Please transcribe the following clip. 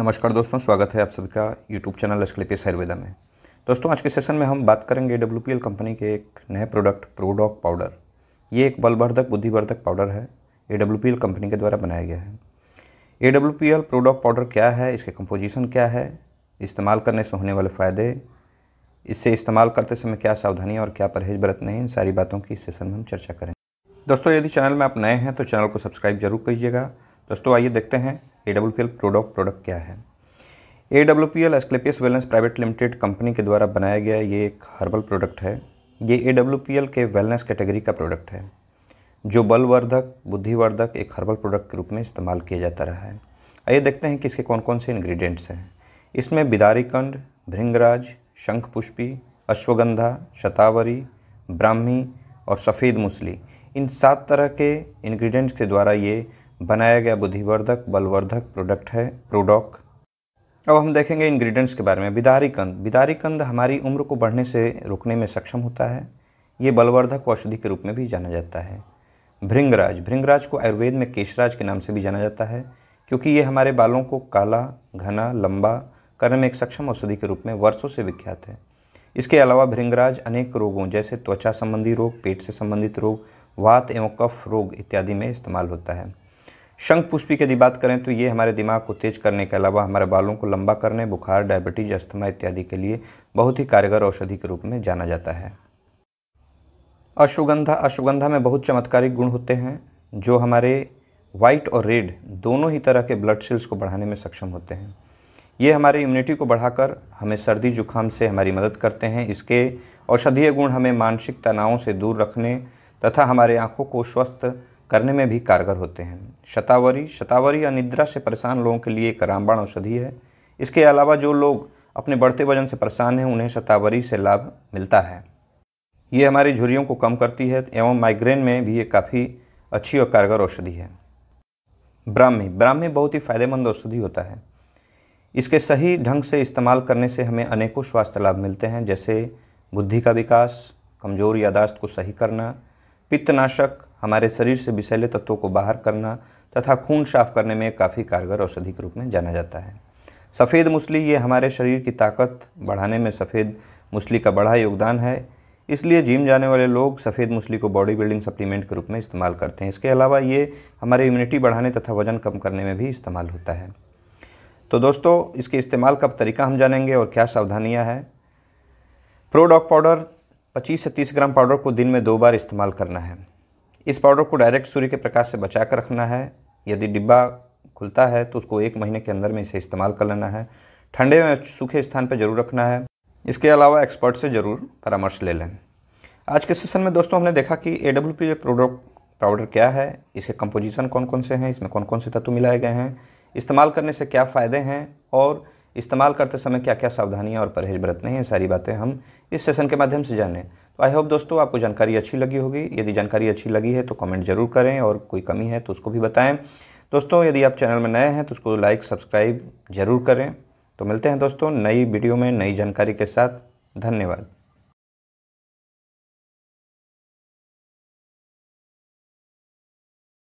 नमस्कार दोस्तों स्वागत है आप सबका यूट्यूब चैनल एस्क्लेपियस आयुर्वेदा में दोस्तों आज के सेशन में हम बात करेंगे डब्ल्यू कंपनी के एक नए प्रोडक्ट प्रोडॉक पाउडर ये एक बलवर्धक बुद्धिवर्धक पाउडर है ए डब्ल्यू कंपनी के द्वारा बनाया गया है A W P L product powder क्या है इसके कंपोजिशन क्या है इस्तेमाल करने से होने वाले फ़ायदे इससे इस्तेमाल करते समय क्या सावधानियाँ और क्या परहेज बरतने हैं इन सारी बातों की इस सेशन में हम चर्चा करें दोस्तों यदि चैनल में आप नए हैं तो चैनल को सब्सक्राइब जरूर कीजिएगा दोस्तों आइए देखते हैं A W P L product product क्या है A W P L Asclepius wellness private limited company के द्वारा बनाया गया ये एक हर्बल प्रोडक्ट है ये ए डब्ल्यू पी एल के वेलनेस कैटेगरी का प्रोडक्ट है जो बलवर्धक बुद्धिवर्धक एक हर्बल प्रोडक्ट के रूप में इस्तेमाल किया जाता रहा है आइए देखते हैं कि इसके कौन कौन से इन्ग्रीडियंट्स हैं इसमें बिदारीकंड भृंगराज शंख पुष्पी अश्वगंधा शतावरी ब्राह्मी और सफ़ेद मूसली इन सात तरह के इन्ग्रीडियंट्स के द्वारा ये बनाया गया बुद्धिवर्धक बलवर्धक प्रोडक्ट है प्रोडॉक अब हम देखेंगे इंग्रेडिएंट्स के बारे में बिदारी कंद बिदारी कंद हमारी उम्र को बढ़ने से रोकने में सक्षम होता है ये बलवर्धक औषधि के रूप में भी जाना जाता है भृंगराज भृंगराज को आयुर्वेद में केशराज के नाम से भी जाना जाता है क्योंकि ये हमारे बालों को काला घना लंबा करने में एक सक्षम औषधि के रूप में वर्षों से विख्यात है इसके अलावा भृंगराज अनेक रोगों जैसे त्वचा संबंधी रोग पेट से संबंधित रोग वात एवं कफ रोग इत्यादि में इस्तेमाल होता है शंख पुष्पी की यदि बात करें तो ये हमारे दिमाग को तेज करने के अलावा हमारे बालों को लंबा करने बुखार डायबिटीज अस्थमा इत्यादि के लिए बहुत ही कारगर औषधि के रूप में जाना जाता है अश्वगंधा अश्वगंधा में बहुत चमत्कारिक गुण होते हैं जो हमारे वाइट और रेड दोनों ही तरह के ब्लड सेल्स को बढ़ाने में सक्षम होते हैं ये हमारे इम्यूनिटी को बढ़ाकर हमें सर्दी जुखाम से हमारी मदद करते हैं इसके औषधीय गुण हमें मानसिक तनावों से दूर रखने तथा हमारे आँखों को स्वस्थ करने में भी कारगर होते हैं शतावरी शतावरी या निद्रा से परेशान लोगों के लिए एक रामबाण औषधि है इसके अलावा जो लोग अपने बढ़ते वजन से परेशान हैं उन्हें शतावरी से लाभ मिलता है ये हमारी झुरियों को कम करती है एवं माइग्रेन में भी ये काफ़ी अच्छी और कारगर औषधि है ब्राह्मी ब्राह्मी बहुत ही फायदेमंद औषधि होता है इसके सही ढंग से इस्तेमाल करने से हमें अनेकों स्वास्थ्य लाभ मिलते हैं जैसे बुद्धि का विकास कमज़ोर यादाश्त को सही करना पित्तनाशक हमारे शरीर से विषैले तत्वों को बाहर करना तथा खून साफ करने में काफ़ी कारगर औषधि के रूप में जाना जाता है सफ़ेद मुसली ये हमारे शरीर की ताकत बढ़ाने में सफ़ेद मुसली का बड़ा योगदान है इसलिए जिम जाने वाले लोग सफ़ेद मुसली को बॉडी बिल्डिंग सप्लीमेंट के रूप में इस्तेमाल करते हैं इसके अलावा ये हमारे इम्यूनिटी बढ़ाने तथा वजन कम करने में भी इस्तेमाल होता है तो दोस्तों इसके इस्तेमाल का तरीका हम जानेंगे और क्या सावधानियाँ हैं प्रोडॉक पाउडर 25 से 30 ग्राम पाउडर को दिन में दो बार इस्तेमाल करना है इस पाउडर को डायरेक्ट सूर्य के प्रकाश से बचा कर रखना है यदि डिब्बा खुलता है तो उसको एक महीने के अंदर में इसे इस्तेमाल कर लेना है ठंडे में सूखे स्थान पर जरूर रखना है इसके अलावा एक्सपर्ट से ज़रूर परामर्श ले लें आज के सेशन में दोस्तों हमने देखा कि A W P product powder क्या है इसके कंपोजिशन कौन कौन से हैं इसमें कौन कौन से तत्व मिलाए गए हैं इस्तेमाल करने से क्या फ़ायदे हैं और इस्तेमाल करते समय क्या क्या सावधानियाँ और परहेज बरतने हैं ये सारी बातें हम इस सेशन के माध्यम से जानें तो आई होप दोस्तों आपको जानकारी अच्छी लगी होगी यदि जानकारी अच्छी लगी है तो कमेंट ज़रूर करें और कोई कमी है तो उसको भी बताएं दोस्तों यदि आप चैनल में नए हैं तो उसको लाइक सब्सक्राइब ज़रूर करें तो मिलते हैं दोस्तों नई वीडियो में नई जानकारी के साथ धन्यवाद